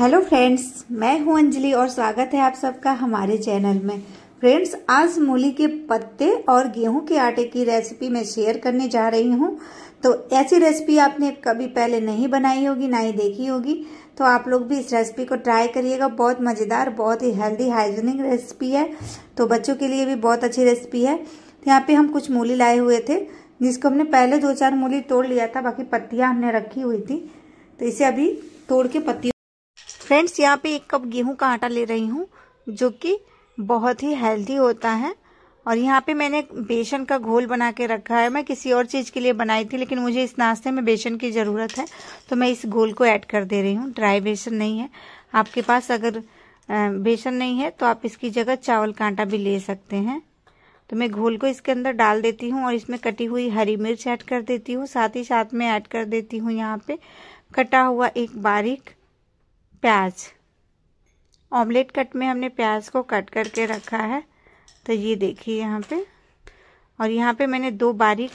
hello friends मैं हूं अंजलि और स्वागत है आप सबका हमारे चैनल में फ्रेंड्स आज मूली के पत्ते और गेहूं के आटे की रेसिपी मैं शेयर करने जा रही हूं तो ऐसी रेसिपी आपने कभी पहले नहीं बनाई होगी ना ही देखी होगी तो आप लोग भी इस रेसिपी को ट्राई करिएगा बहुत मज़ेदार बहुत ही हेल्दी हाइजीनिक रेसिपी है तो बच्चों के लिए भी बहुत अच्छी रेसिपी है तो यहाँ पर हम कुछ मूली लाए हुए थे जिसको हमने पहले दो चार मूली तोड़ लिया था बाकी पत्तियाँ हमने रखी हुई थी तो इसे अभी तोड़ के पत्ती फ्रेंड्स यहाँ पे एक कप गेहूं का आटा ले रही हूँ जो कि बहुत ही हेल्दी होता है और यहाँ पे मैंने बेसन का घोल बना के रखा है मैं किसी और चीज़ के लिए बनाई थी लेकिन मुझे इस नाश्ते में बेसन की ज़रूरत है तो मैं इस घोल को ऐड कर दे रही हूँ ड्राई बेसन नहीं है आपके पास अगर बेसन नहीं है तो आप इसकी जगह चावल का आटा भी ले सकते हैं तो मैं घोल को इसके अंदर डाल देती हूँ और इसमें कटी हुई हरी मिर्च ऐड कर देती हूँ साथ ही साथ में ऐड कर देती हूँ यहाँ पे कटा हुआ एक बारीक प्याज ऑमलेट कट में हमने प्याज को कट करके रखा है तो ये देखिए यहाँ पे और यहाँ पे मैंने दो बारीक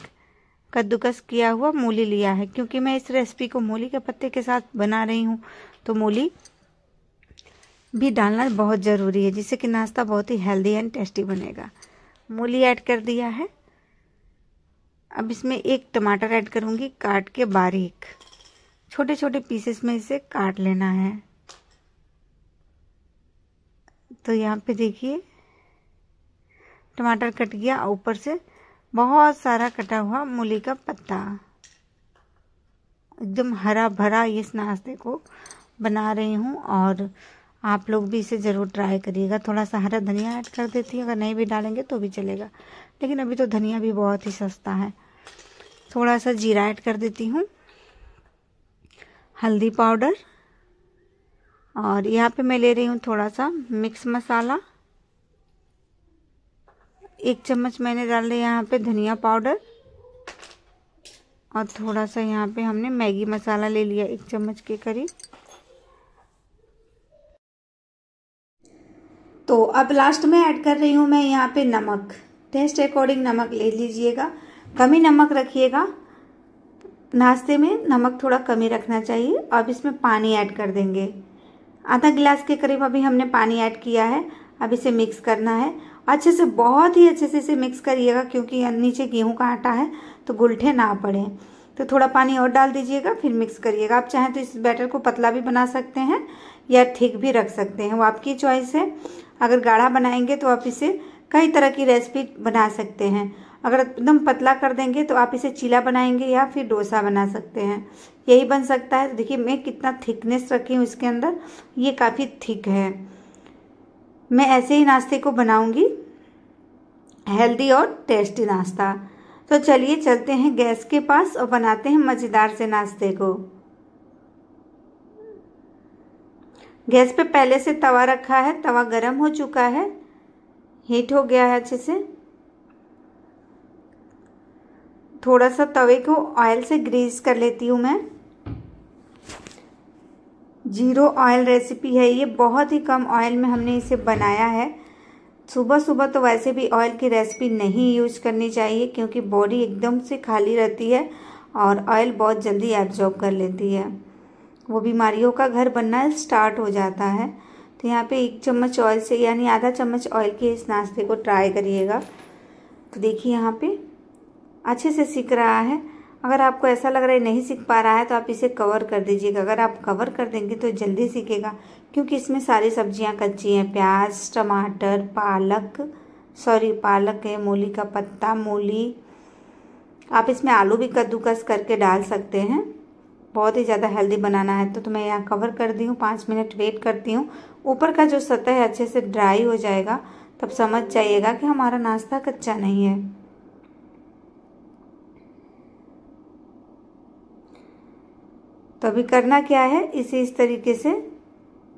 कद्दूकस किया हुआ मूली लिया है क्योंकि मैं इस रेसिपी को मूली के पत्ते के साथ बना रही हूँ तो मूली भी डालना बहुत ज़रूरी है जिससे कि नाश्ता बहुत ही हेल्दी एंड टेस्टी बनेगा मूली ऐड कर दिया है अब इसमें एक टमाटर ऐड करूँगी काट के बारीक छोटे छोटे पीसेस में इसे काट लेना है तो यहाँ पे देखिए टमाटर कट गया ऊपर से बहुत सारा कटा हुआ मूली का पत्ता एकदम हरा भरा इस नाश्ते को बना रही हूँ और आप लोग भी इसे ज़रूर ट्राई करिएगा थोड़ा सा हरा धनिया ऐड कर देती हूँ अगर नहीं भी डालेंगे तो भी चलेगा लेकिन अभी तो धनिया भी बहुत ही सस्ता है थोड़ा सा जीरा ऐड कर देती हूँ हल्दी पाउडर और यहाँ पे मैं ले रही हूँ थोड़ा सा मिक्स मसाला एक चम्मच मैंने डाल दिया यहाँ पे धनिया पाउडर और थोड़ा सा यहाँ पे हमने मैगी मसाला ले लिया एक चम्मच के करीब तो अब लास्ट में ऐड कर रही हूँ मैं यहाँ पे नमक टेस्ट अकॉर्डिंग नमक ले लीजिएगा कमी नमक रखिएगा नाश्ते में नमक थोड़ा कमी रखना चाहिए अब इसमें पानी ऐड कर देंगे आधा गिलास के करीब अभी हमने पानी ऐड किया है अब इसे मिक्स करना है अच्छे से बहुत ही अच्छे से इसे मिक्स करिएगा क्योंकि नीचे गेहूं का आटा है तो गुलठे ना पड़े तो थोड़ा पानी और डाल दीजिएगा फिर मिक्स करिएगा आप चाहें तो इस बैटर को पतला भी बना सकते हैं या ठीक भी रख सकते हैं वो आपकी चॉइस है अगर गाढ़ा बनाएंगे तो आप इसे कई तरह की रेसिपी बना सकते हैं अगर एकदम पतला कर देंगे तो आप इसे चीला बनाएंगे या फिर डोसा बना सकते हैं यही बन सकता है तो देखिए मैं कितना थिकनेस रखी हूँ इसके अंदर ये काफ़ी थिक है मैं ऐसे ही नाश्ते को बनाऊँगी हेल्दी और टेस्टी नाश्ता तो चलिए चलते हैं गैस के पास और बनाते हैं मज़ेदार से नाश्ते को गैस पे पहले से तवा रखा है तवा गरम हो चुका है हीट हो गया है अच्छे से थोड़ा सा तवे को ऑयल से ग्रीस कर लेती हूँ मैं जीरो ऑयल रेसिपी है ये बहुत ही कम ऑयल में हमने इसे बनाया है सुबह सुबह तो वैसे भी ऑयल की रेसिपी नहीं यूज करनी चाहिए क्योंकि बॉडी एकदम से खाली रहती है और ऑयल बहुत जल्दी एब्जॉर्ब कर लेती है वो बीमारियों का घर बनना स्टार्ट हो जाता है तो यहाँ पे एक चम्मच ऑयल से यानी आधा चम्मच ऑयल के इस नाश्ते को ट्राई करिएगा तो देखिए यहाँ पे अच्छे से सीख रहा है अगर आपको ऐसा लग रहा है नहीं सीख पा रहा है तो आप इसे कवर कर दीजिएगा अगर आप कवर कर देंगे तो जल्दी सीखेगा क्योंकि इसमें सारी सब्जियां कच्ची हैं प्याज टमाटर पालक सॉरी पालक है मूली का पत्ता मूली आप इसमें आलू भी कद्दूकस करके डाल सकते हैं बहुत ही ज़्यादा हेल्दी बनाना है तो, तो मैं यहाँ कवर कर दी हूँ पाँच मिनट वेट करती हूँ ऊपर का जो सतह है अच्छे से ड्राई हो जाएगा तब समझ जाइएगा कि हमारा नाश्ता कच्चा नहीं है तो अभी करना क्या है इसे इस तरीके से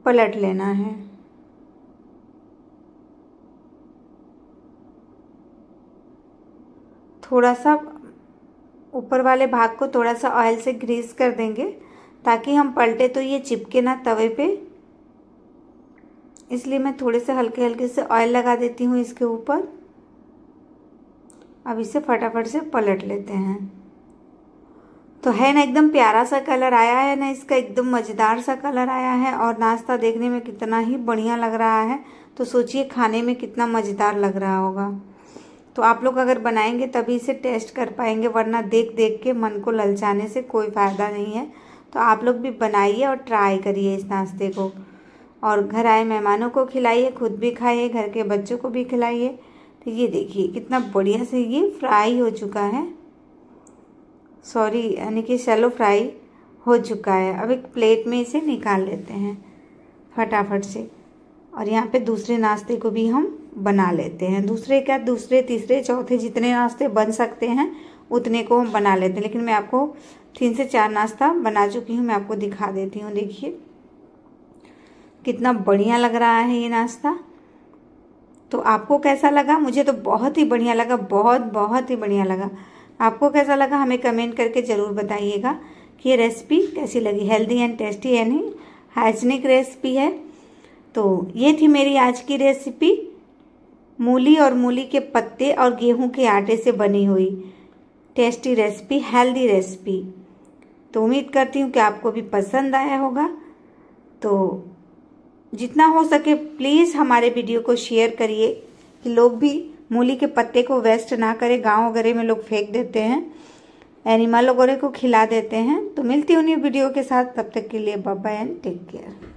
पलट लेना है थोड़ा सा ऊपर वाले भाग को थोड़ा सा ऑयल से ग्रीस कर देंगे ताकि हम पलटे तो ये चिपके ना तवे पे इसलिए मैं थोड़े से हल्के हल्के से ऑयल लगा देती हूँ इसके ऊपर अब इसे फटाफट से पलट लेते हैं तो है ना एकदम प्यारा सा कलर आया है ना इसका एकदम मज़ेदार सा कलर आया है और नाश्ता देखने में कितना ही बढ़िया लग रहा है तो सोचिए खाने में कितना मज़ेदार लग रहा होगा तो आप लोग अगर बनाएंगे तभी इसे टेस्ट कर पाएंगे वरना देख देख के मन को ललचाने से कोई फ़ायदा नहीं है तो आप लोग भी बनाइए और ट्राई करिए इस नाश्ते को और घर आए मेहमानों को खिलाइए खुद भी खाइए घर के बच्चों को भी खिलाइए तो ये देखिए कितना बढ़िया से ये फ्राई हो चुका है सॉरी यानी कि शैलो फ्राई हो चुका है अब एक प्लेट में इसे निकाल लेते हैं फटाफट से और यहाँ पे दूसरे नाश्ते को भी हम बना लेते हैं दूसरे क्या दूसरे तीसरे चौथे जितने नाश्ते बन सकते हैं उतने को हम बना लेते हैं लेकिन मैं आपको तीन से चार नाश्ता बना चुकी हूँ मैं आपको दिखा देती हूँ देखिए कितना बढ़िया लग रहा है ये नाश्ता तो आपको कैसा लगा मुझे तो बहुत ही बढ़िया लगा बहुत बहुत ही बढ़िया लगा आपको कैसा लगा हमें कमेंट करके ज़रूर बताइएगा कि ये रेसिपी कैसी लगी हेल्दी एंड टेस्टी नहीं हाइजीनिक रेसिपी है तो ये थी मेरी आज की रेसिपी मूली और मूली के पत्ते और गेहूं के आटे से बनी हुई टेस्टी रेसिपी हेल्दी रेसिपी तो उम्मीद करती हूँ कि आपको भी पसंद आया होगा तो जितना हो सके प्लीज़ हमारे वीडियो को शेयर करिए कि लोग भी मूली के पत्ते को वेस्ट ना करें गांव वगैरह में लोग फेंक देते हैं एनिमल वगैरह को खिला देते हैं तो मिलती उन्हीं वीडियो के साथ तब तक के लिए बाय एंड टेक केयर